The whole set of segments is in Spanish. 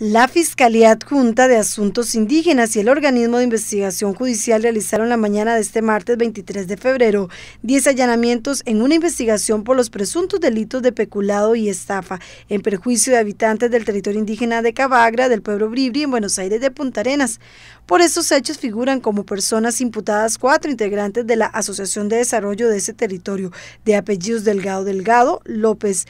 La Fiscalía Adjunta de Asuntos Indígenas y el Organismo de Investigación Judicial realizaron la mañana de este martes 23 de febrero 10 allanamientos en una investigación por los presuntos delitos de peculado y estafa en perjuicio de habitantes del territorio indígena de Cavagra, del pueblo Bribri, en Buenos Aires de Punta Arenas. Por estos hechos figuran como personas imputadas cuatro integrantes de la Asociación de Desarrollo de ese territorio, de apellidos Delgado Delgado, López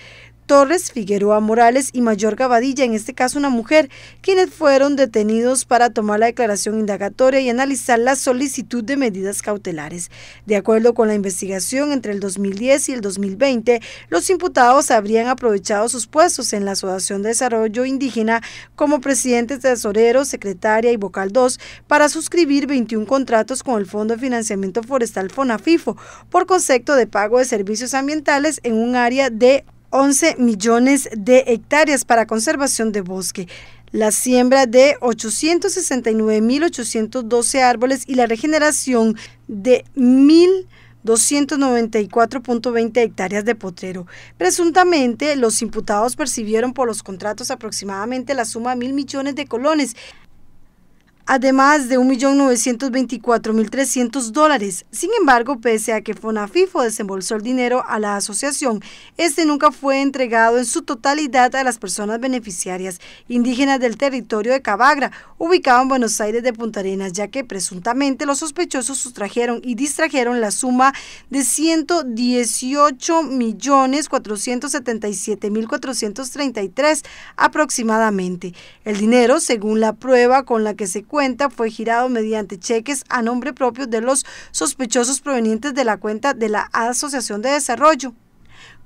Torres, Figueroa Morales y Mayor Gavadilla, en este caso una mujer, quienes fueron detenidos para tomar la declaración indagatoria y analizar la solicitud de medidas cautelares. De acuerdo con la investigación, entre el 2010 y el 2020, los imputados habrían aprovechado sus puestos en la Asociación de Desarrollo Indígena como presidentes, tesorero, secretaria y vocal 2 para suscribir 21 contratos con el Fondo de Financiamiento Forestal FONAFIFO por concepto de pago de servicios ambientales en un área de 11 millones de hectáreas para conservación de bosque la siembra de 869.812 árboles y la regeneración de 1.294.20 hectáreas de potrero. Presuntamente, los imputados percibieron por los contratos aproximadamente la suma de mil millones de colones, además de 1.924.300 dólares. Sin embargo, pese a que Fonafifo desembolsó el dinero a la asociación, este nunca fue entregado en su totalidad a las personas beneficiarias indígenas del territorio de Cabagra, ubicado en Buenos Aires de Punta Arenas, ya que presuntamente los sospechosos sustrajeron y distrajeron la suma de 118.477.433 aproximadamente. El dinero, según la prueba con la que se cuenta, cuenta fue girado mediante cheques a nombre propio de los sospechosos provenientes de la cuenta de la Asociación de Desarrollo.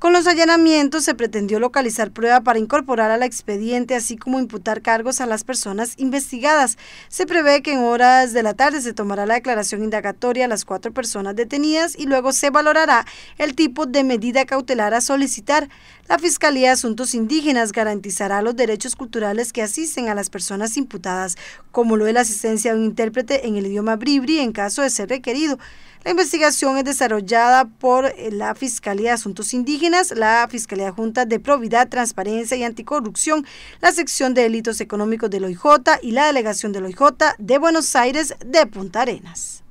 Con los allanamientos se pretendió localizar prueba para incorporar al expediente, así como imputar cargos a las personas investigadas. Se prevé que en horas de la tarde se tomará la declaración indagatoria a las cuatro personas detenidas y luego se valorará el tipo de medida cautelar a solicitar. La Fiscalía de Asuntos Indígenas garantizará los derechos culturales que asisten a las personas imputadas, como lo de la asistencia de un intérprete en el idioma bribri en caso de ser requerido. La investigación es desarrollada por eh, la Fiscalía de Asuntos Indígenas la Fiscalía Junta de Providad, Transparencia y Anticorrupción, la sección de delitos económicos de OIJ y la delegación de OIJ de Buenos Aires de Punta Arenas.